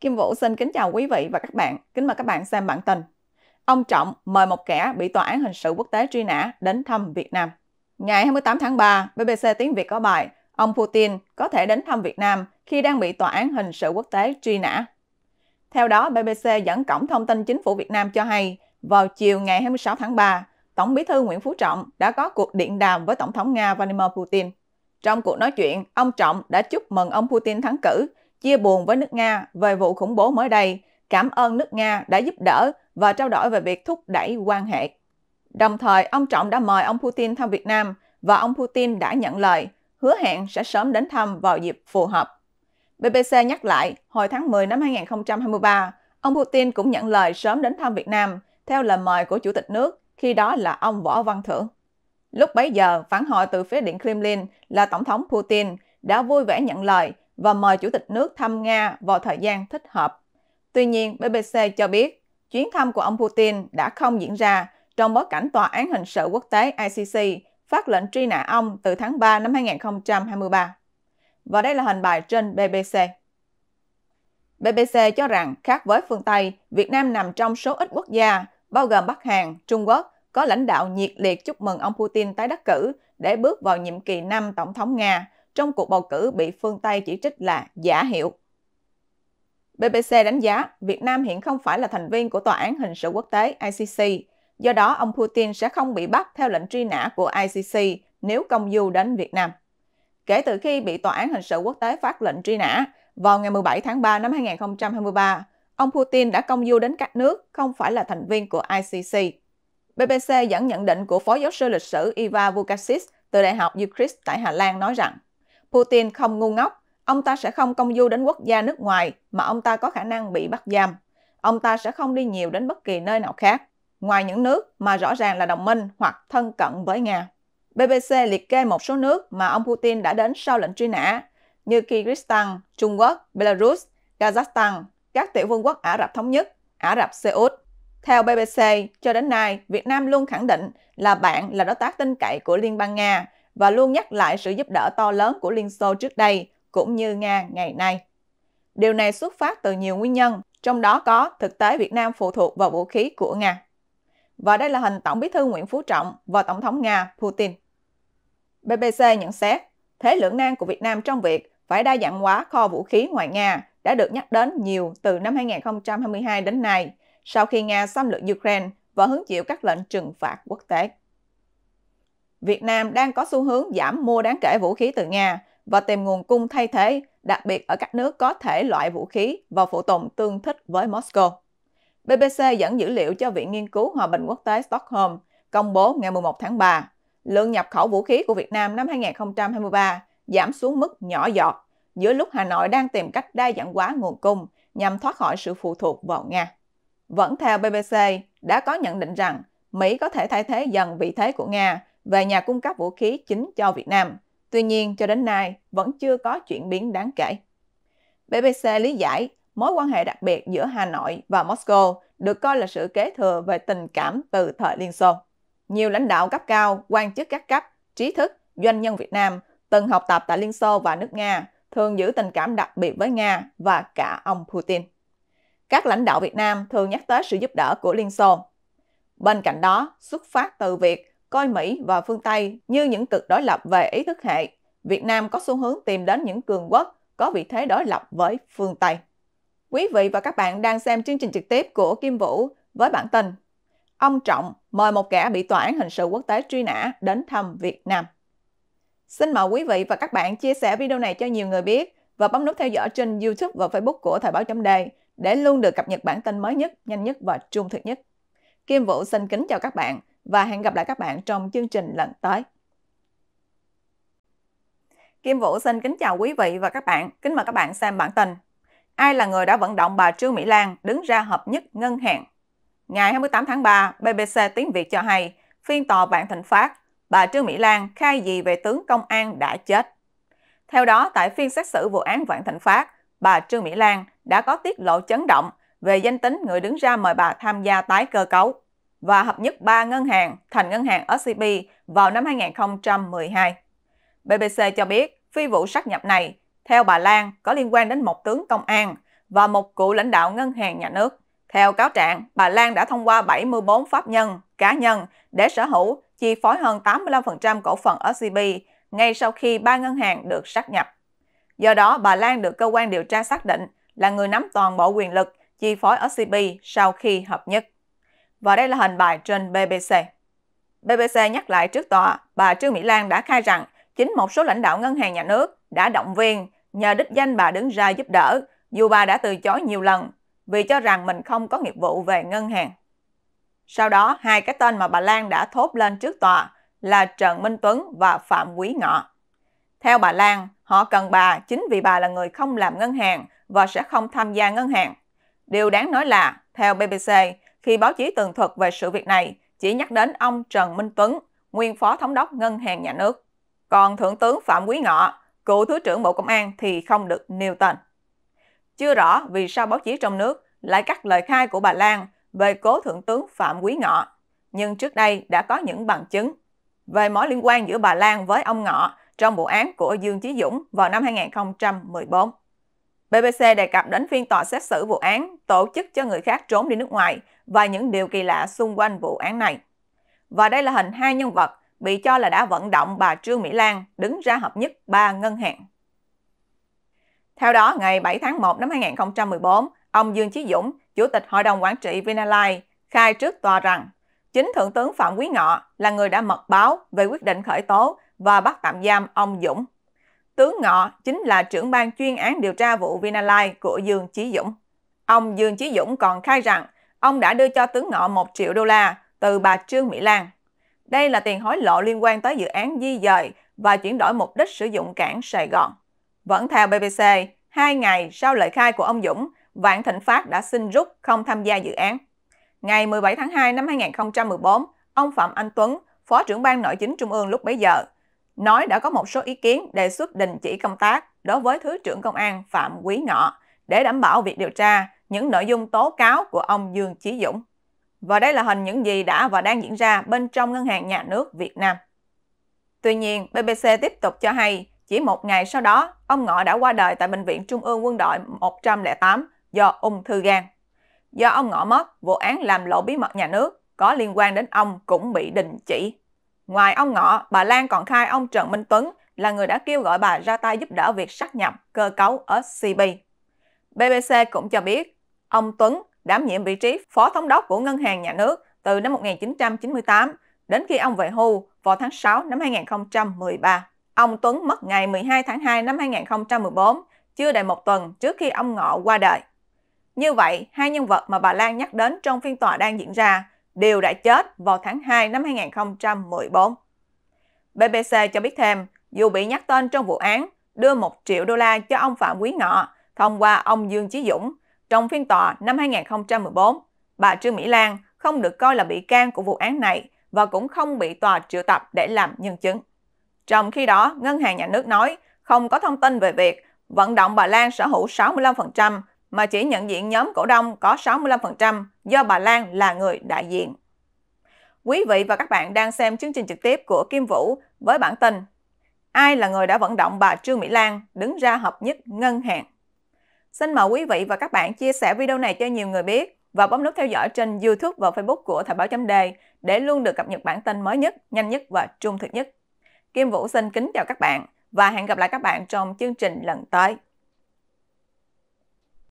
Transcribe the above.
Kim Vũ xin kính chào quý vị và các bạn. Kính mời các bạn xem bản tin. Ông Trọng mời một kẻ bị Tòa án Hình sự Quốc tế truy nã đến thăm Việt Nam. Ngày 28 tháng 3, BBC Tiếng Việt có bài Ông Putin có thể đến thăm Việt Nam khi đang bị Tòa án Hình sự Quốc tế truy nã. Theo đó, BBC dẫn cổng thông tin chính phủ Việt Nam cho hay, vào chiều ngày 26 tháng 3, Tổng bí thư Nguyễn Phú Trọng đã có cuộc điện đàm với Tổng thống Nga Vladimir Putin. Trong cuộc nói chuyện, ông Trọng đã chúc mừng ông Putin thắng cử chia buồn với nước Nga về vụ khủng bố mới đây, cảm ơn nước Nga đã giúp đỡ và trao đổi về việc thúc đẩy quan hệ. Đồng thời, ông Trọng đã mời ông Putin thăm Việt Nam và ông Putin đã nhận lời, hứa hẹn sẽ sớm đến thăm vào dịp phù hợp. BBC nhắc lại, hồi tháng 10 năm 2023, ông Putin cũng nhận lời sớm đến thăm Việt Nam theo lời mời của Chủ tịch nước, khi đó là ông Võ Văn Thưởng. Lúc bấy giờ, phản hồi từ phía Điện Kremlin là Tổng thống Putin đã vui vẻ nhận lời và mời Chủ tịch nước thăm Nga vào thời gian thích hợp. Tuy nhiên, BBC cho biết chuyến thăm của ông Putin đã không diễn ra trong bối cảnh Tòa án Hình sự Quốc tế ICC phát lệnh truy nã ông từ tháng 3 năm 2023. Và đây là hình bài trên BBC. BBC cho rằng khác với phương Tây, Việt Nam nằm trong số ít quốc gia, bao gồm Bắc Hàn, Trung Quốc, có lãnh đạo nhiệt liệt chúc mừng ông Putin tái đắc cử để bước vào nhiệm kỳ năm Tổng thống Nga trong cuộc bầu cử bị phương Tây chỉ trích là giả hiệu. BBC đánh giá Việt Nam hiện không phải là thành viên của Tòa án Hình sự Quốc tế ICC, do đó ông Putin sẽ không bị bắt theo lệnh truy nã của ICC nếu công du đến Việt Nam. Kể từ khi bị Tòa án Hình sự Quốc tế phát lệnh truy nã vào ngày 17 tháng 3 năm 2023, ông Putin đã công du đến các nước không phải là thành viên của ICC. BBC dẫn nhận định của Phó Giáo sư Lịch sử Iva Vukasis từ Đại học Utrecht tại Hà Lan nói rằng Putin không ngu ngốc, ông ta sẽ không công du đến quốc gia nước ngoài mà ông ta có khả năng bị bắt giam. Ông ta sẽ không đi nhiều đến bất kỳ nơi nào khác, ngoài những nước mà rõ ràng là đồng minh hoặc thân cận với Nga. BBC liệt kê một số nước mà ông Putin đã đến sau lệnh truy nã, như Kyrgyzstan, Trung Quốc, Belarus, Kazakhstan, các tiểu vương quốc Ả Rập Thống Nhất, Ả Rập Xê Út. Theo BBC, cho đến nay, Việt Nam luôn khẳng định là bạn là đối tác tin cậy của Liên bang Nga và luôn nhắc lại sự giúp đỡ to lớn của Liên Xô trước đây cũng như Nga ngày nay. Điều này xuất phát từ nhiều nguyên nhân, trong đó có thực tế Việt Nam phụ thuộc vào vũ khí của Nga. Và đây là hình Tổng bí thư Nguyễn Phú Trọng và Tổng thống Nga Putin. BBC nhận xét, thế lưỡng nan của Việt Nam trong việc phải đa dạng hóa kho vũ khí ngoài Nga đã được nhắc đến nhiều từ năm 2022 đến nay, sau khi Nga xâm lược Ukraine và hứng chịu các lệnh trừng phạt quốc tế. Việt Nam đang có xu hướng giảm mua đáng kể vũ khí từ Nga và tìm nguồn cung thay thế, đặc biệt ở các nước có thể loại vũ khí và phụ tùng tương thích với Moscow. BBC dẫn dữ liệu cho Viện Nghiên cứu Hòa bình Quốc tế Stockholm công bố ngày 11 tháng 3. Lượng nhập khẩu vũ khí của Việt Nam năm 2023 giảm xuống mức nhỏ giọt, giữa lúc Hà Nội đang tìm cách đa dạng hóa nguồn cung nhằm thoát khỏi sự phụ thuộc vào Nga. Vẫn theo BBC, đã có nhận định rằng Mỹ có thể thay thế dần vị thế của Nga về nhà cung cấp vũ khí chính cho Việt Nam. Tuy nhiên, cho đến nay, vẫn chưa có chuyển biến đáng kể. BBC lý giải mối quan hệ đặc biệt giữa Hà Nội và Moscow được coi là sự kế thừa về tình cảm từ thời Liên Xô. Nhiều lãnh đạo cấp cao, quan chức các cấp, trí thức, doanh nhân Việt Nam từng học tập tại Liên Xô và nước Nga thường giữ tình cảm đặc biệt với Nga và cả ông Putin. Các lãnh đạo Việt Nam thường nhắc tới sự giúp đỡ của Liên Xô. Bên cạnh đó, xuất phát từ việc coi Mỹ và phương Tây như những cực đối lập về ý thức hệ, Việt Nam có xu hướng tìm đến những cường quốc có vị thế đối lập với phương Tây. Quý vị và các bạn đang xem chương trình trực tiếp của Kim Vũ với bản tin Ông Trọng mời một kẻ bị tòa án hình sự quốc tế truy nã đến thăm Việt Nam. Xin mời quý vị và các bạn chia sẻ video này cho nhiều người biết và bấm nút theo dõi trên YouTube và Facebook của Thời báo chấm đề để luôn được cập nhật bản tin mới nhất, nhanh nhất và trung thực nhất. Kim Vũ xin kính chào các bạn và hẹn gặp lại các bạn trong chương trình lần tới. Kim Vũ xin kính chào quý vị và các bạn, kính mời các bạn xem bản tin. Ai là người đã vận động bà Trương Mỹ Lan đứng ra hợp nhất ngân hàng? Ngày 28 tháng 3, BBC Tiếng Việt cho hay, phiên tòa Vạn Thịnh Phát, bà Trương Mỹ Lan khai gì về tướng công an đã chết? Theo đó, tại phiên xét xử vụ án Vạn Thịnh Phát, bà Trương Mỹ Lan đã có tiết lộ chấn động về danh tính người đứng ra mời bà tham gia tái cơ cấu và hợp nhất 3 ngân hàng thành ngân hàng SCB vào năm 2012. BBC cho biết phi vụ sát nhập này, theo bà Lan, có liên quan đến một tướng công an và một cựu lãnh đạo ngân hàng nhà nước. Theo cáo trạng, bà Lan đã thông qua 74 pháp nhân, cá nhân để sở hữu chi phối hơn 85% cổ phần SCB ngay sau khi ba ngân hàng được sát nhập. Do đó, bà Lan được cơ quan điều tra xác định là người nắm toàn bộ quyền lực chi phối SCB sau khi hợp nhất. Và đây là hình bài trên BBC. BBC nhắc lại trước tòa, bà Trương Mỹ Lan đã khai rằng chính một số lãnh đạo ngân hàng nhà nước đã động viên nhờ đích danh bà đứng ra giúp đỡ, dù bà đã từ chối nhiều lần vì cho rằng mình không có nghiệp vụ về ngân hàng. Sau đó, hai cái tên mà bà Lan đã thốt lên trước tòa là Trần Minh Tuấn và Phạm Quý Ngọ. Theo bà Lan, họ cần bà chính vì bà là người không làm ngân hàng và sẽ không tham gia ngân hàng. Điều đáng nói là, theo BBC, khi báo chí tường thuật về sự việc này, chỉ nhắc đến ông Trần Minh Tuấn, nguyên phó thống đốc Ngân hàng Nhà nước. Còn Thượng tướng Phạm Quý Ngọ, cựu Thứ trưởng Bộ Công an thì không được nêu tên. Chưa rõ vì sao báo chí trong nước lại cắt lời khai của bà Lan về cố Thượng tướng Phạm Quý Ngọ, nhưng trước đây đã có những bằng chứng về mối liên quan giữa bà Lan với ông Ngọ trong vụ án của Dương Chí Dũng vào năm 2014. BBC đề cập đến phiên tòa xét xử vụ án tổ chức cho người khác trốn đi nước ngoài và những điều kỳ lạ xung quanh vụ án này. Và đây là hình hai nhân vật bị cho là đã vận động bà Trương Mỹ Lan đứng ra hợp nhất ba ngân hàng. Theo đó, ngày 7 tháng 1 năm 2014, ông Dương Chí Dũng, Chủ tịch Hội đồng Quản trị Vinalines, khai trước tòa rằng chính Thượng tướng Phạm Quý Ngọ là người đã mật báo về quyết định khởi tố và bắt tạm giam ông Dũng Tướng Ngọ chính là trưởng ban chuyên án điều tra vụ Vinalines của Dương Chí Dũng. Ông Dương Chí Dũng còn khai rằng ông đã đưa cho tướng Ngọ 1 triệu đô la từ bà Trương Mỹ Lan. Đây là tiền hối lộ liên quan tới dự án di dời và chuyển đổi mục đích sử dụng cảng Sài Gòn. Vẫn theo BBC, hai ngày sau lời khai của ông Dũng, Vạn Thịnh Phát đã xin rút không tham gia dự án. Ngày 17 tháng 2 năm 2014, ông Phạm Anh Tuấn, Phó trưởng ban nội chính Trung ương lúc bấy giờ, nói đã có một số ý kiến đề xuất đình chỉ công tác đối với Thứ trưởng Công an Phạm Quý ngọ để đảm bảo việc điều tra những nội dung tố cáo của ông Dương Chí Dũng. Và đây là hình những gì đã và đang diễn ra bên trong Ngân hàng Nhà nước Việt Nam. Tuy nhiên, BBC tiếp tục cho hay chỉ một ngày sau đó, ông Ngọ đã qua đời tại Bệnh viện Trung ương Quân đội 108 do ung thư gan. Do ông Ngọ mất, vụ án làm lộ bí mật nhà nước có liên quan đến ông cũng bị đình chỉ. Ngoài ông Ngọ, bà Lan còn khai ông Trần Minh Tuấn là người đã kêu gọi bà ra tay giúp đỡ việc sát nhập cơ cấu ở CB. BBC cũng cho biết, ông Tuấn đảm nhiệm vị trí phó thống đốc của Ngân hàng Nhà nước từ năm 1998 đến khi ông về hưu vào tháng 6 năm 2013. Ông Tuấn mất ngày 12 tháng 2 năm 2014, chưa đầy một tuần trước khi ông Ngọ qua đời. Như vậy, hai nhân vật mà bà Lan nhắc đến trong phiên tòa đang diễn ra đều đã chết vào tháng 2 năm 2014. BBC cho biết thêm, dù bị nhắc tên trong vụ án, đưa 1 triệu đô la cho ông Phạm Quý Ngọ thông qua ông Dương Chí Dũng trong phiên tòa năm 2014, bà Trương Mỹ Lan không được coi là bị can của vụ án này và cũng không bị tòa triệu tập để làm nhân chứng. Trong khi đó, Ngân hàng Nhà nước nói không có thông tin về việc vận động bà Lan sở hữu 65% mà chỉ nhận diện nhóm cổ đông có 65% do bà Lan là người đại diện. Quý vị và các bạn đang xem chương trình trực tiếp của Kim Vũ với bản tin Ai là người đã vận động bà Trương Mỹ Lan đứng ra hợp nhất ngân hàng? Xin mời quý vị và các bạn chia sẻ video này cho nhiều người biết và bấm nút theo dõi trên YouTube và Facebook của Thời báo chấm đề để luôn được cập nhật bản tin mới nhất, nhanh nhất và trung thực nhất. Kim Vũ xin kính chào các bạn và hẹn gặp lại các bạn trong chương trình lần tới.